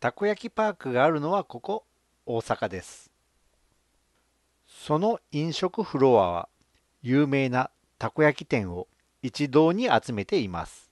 たこ焼きパークがあるのはここ大阪ですその飲食フロアは有名なたこ焼き店を一堂に集めています